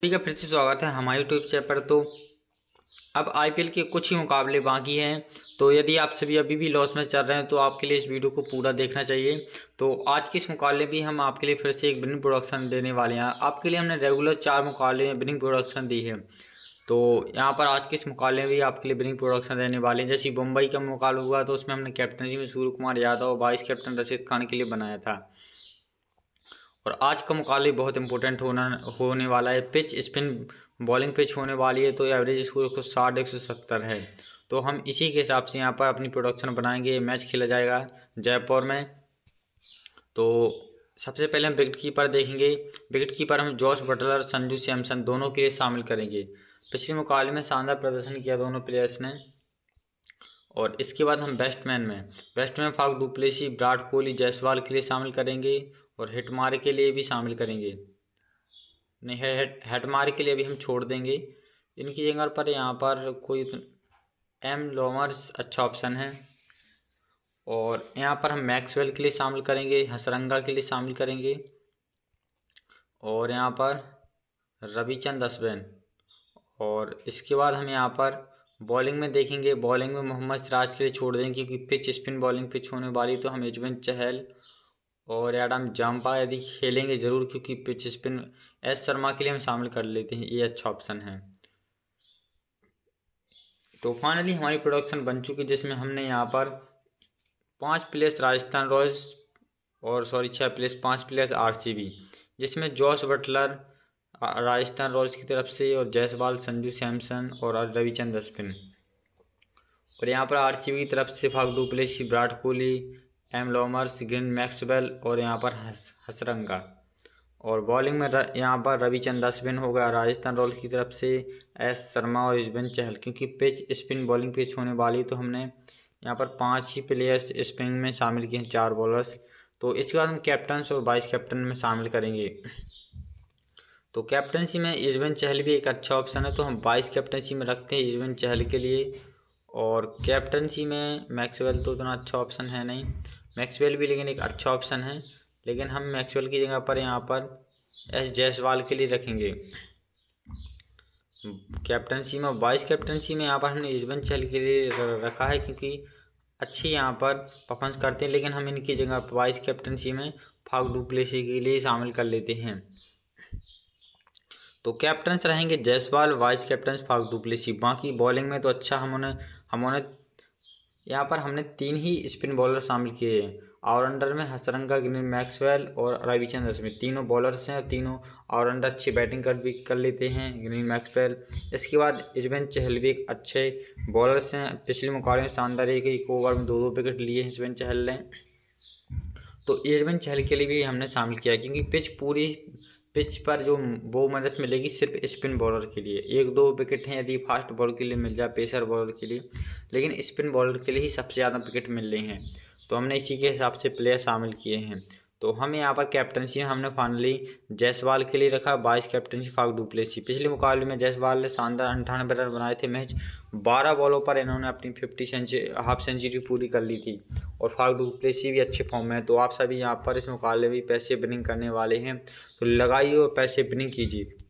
सभी का फिर से स्वागत है हमारे यूट्यूब चैनल पर तो अब आईपीएल के कुछ ही मुकाबले बाकी हैं तो यदि आप सभी अभी भी लॉस में चल रहे हैं तो आपके लिए इस वीडियो को पूरा देखना चाहिए तो आज के इस मुकाबले भी हम आपके लिए फिर से एक बिनिंग प्रोडक्शन देने वाले हैं आपके लिए हमने रेगुलर चार मुकाबले में बिनिंग प्रोडक्शन दी है तो यहाँ पर आज के इस मुकाबले भी आपके लिए बिनिंग प्रोडक्शन देने वाले हैं जैसे मुंबई का मुकाबला हुआ तो उसमें हमने कैप्टनसी में सूर्य कुमार यादव और वाइस कैप्टन रशीद खान के लिए बनाया था और आज का मुकाबले बहुत इंपॉर्टेंट होना होने वाला है पिच स्पिन बॉलिंग पिच होने वाली है तो एवरेज स्कोर को साठ एक सौ सत्तर है तो हम इसी के हिसाब से यहाँ पर अपनी प्रोडक्शन बनाएंगे मैच खेला जाएगा जयपुर में तो सबसे पहले हम विकेट कीपर देखेंगे विकेट कीपर हम जॉर्ज बटलर संजू सैमसन दोनों के लिए शामिल करेंगे पिछले मुकाबले में शानदार प्रदर्शन किया दोनों प्लेयर्स ने और इसके बाद हम बैट्समैन में बैट्समैन फाग डुप्लेसी विराट कोहली जायसवाल के लिए शामिल करेंगे और हेड के लिए भी शामिल करेंगे नहीं हेड के लिए भी हम छोड़ देंगे इनकी जगह पर यहाँ पर कोई एम लोमर्स अच्छा ऑप्शन है और यहाँ पर हम मैक्सवेल के लिए शामिल करेंगे हसरंगा के लिए शामिल करेंगे और यहाँ पर रविचंद असबैन और इसके बाद हम यहाँ पर बॉलिंग में देखेंगे बॉलिंग में मोहम्मद सिराज के लिए छोड़ देंगे क्योंकि पिच स्पिन बॉलिंग पिच होने वाली तो हम यजमान चहल और एडम जम्पा यदि खेलेंगे ज़रूर क्योंकि पिच स्पिन एस शर्मा के लिए हम शामिल कर लेते हैं ये अच्छा ऑप्शन है तो फाइनली हमारी प्रोडक्शन बन चुकी जिसमें हमने यहाँ पर पाँच प्लेस राजस्थान रॉयल्स और सॉरी छः प्लेस पाँच प्लेस आरसीबी जिसमें जॉस बटलर राजस्थान रॉयल्स की तरफ से और जयसवाल संजू सैमसन और रविचंद्र अश्विन और यहाँ पर आर की तरफ से Faf du Plessis Virat Kohli M Lomror Glenn Maxwell और यहाँ पर हस हसरंगा और बॉलिंग में यहाँ पर रविचंद अश्विन हो गया राजस्थान रॉयल की तरफ से एस शर्मा और युजवेंद्र चहल क्योंकि पिच स्पिन बॉलिंग पिच होने वाली तो हमने यहाँ पर पांच ही प्लेयर्स स्पिन में शामिल किए हैं चार बॉलर्स तो इसके बाद हम कैप्टन्स और वाइस कैप्टन में शामिल करेंगे तो कैप्टनसी में युजवेंद्र चहल भी एक अच्छा ऑप्शन है तो हम वाइस कैप्टनसी में रखते हैं युजवेंद्र चहल के लिए और कैप्टनसी में मैक्सवेल तो उतना अच्छा ऑप्शन है नहीं मैक्सवेल भी लेकिन एक अच्छा ऑप्शन है लेकिन हम मैक्सवेल की जगह पर यहाँ पर एस जयसवाल के लिए रखेंगे कैप्टनसी में वाइस कैप्टनसी में यहाँ पर हमने यजबन चहल के लिए रखा है क्योंकि अच्छी यहाँ पर परफॉर्मेंस करते हैं लेकिन हम इनकी जगह वाइस कैप्टनसी में फाग डुप्लेसी के लिए शामिल कर लेते हैं तो कैप्टन्स रहेंगे Jaiswal vice captain Faf du Plessis बाकी बॉलिंग में तो अच्छा हम उन्हें हम उन्हें यहाँ पर हमने तीन ही स्पिन बॉलर शामिल किए हैं ऑलराउंडर में हसरंगा गिन मैक्सवेल और रविचंद्र स्मिथ तीनों बॉलर्स हैं और तीनों ऑलराउंडर अच्छी बैटिंग कर भी कर लेते हैं ग्रीन मैक्सवेल इसके बाद इजबेन चहल भी एक अच्छे बॉलर्स हैं पिछले मुकाबले में शानदार एक एक ओवर में दो दो विकेट लिए हैं इजबेन चहल ने तो इजबेन चहल के लिए भी हमने शामिल किया क्योंकि पिच पूरी पिच पर जो वो मदद मिलेगी सिर्फ स्पिन बॉलर के लिए एक दो विकेट हैं यदि फास्ट बॉलर के लिए मिल जाए पेसर बॉलर के लिए लेकिन स्पिन बॉलर के लिए ही सबसे ज़्यादा विकेट मिल रहे हैं तो हमने इसी के हिसाब से प्लेयर शामिल किए हैं तो हम यहाँ पर कैप्टनसी हमने फाइनली जायसवाल के लिए रखा बाईस कैप्टनसी फाग डुप्लेसी पिछले मुकाबले में जयसवाल ने शानदार अंठानवे रन बनाए थे मैच बारह बॉलों पर इन्होंने अपनी फिफ्टी सेंचुरी हाफ सेंचुरी पूरी कर ली थी और फाग प्लेसी भी अच्छे फॉर्म में है तो आप सभी यहाँ पर इस मुकाबले में पैसे बिनिंग करने वाले हैं तो लगाइए और पैसे बिनिंग कीजिए